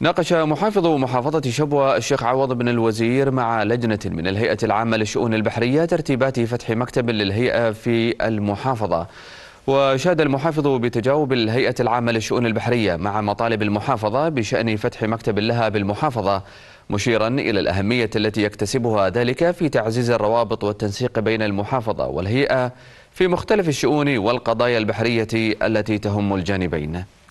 ناقش محافظ محافظة شبوة الشيخ عوض بن الوزير مع لجنة من الهيئة العامة للشؤون البحرية ترتيبات فتح مكتب للهيئة في المحافظة وشاد المحافظ بتجاوب الهيئة العامة للشؤون البحرية مع مطالب المحافظة بشأن فتح مكتب لها بالمحافظة مشيرا إلى الأهمية التي يكتسبها ذلك في تعزيز الروابط والتنسيق بين المحافظة والهيئة في مختلف الشؤون والقضايا البحرية التي تهم الجانبين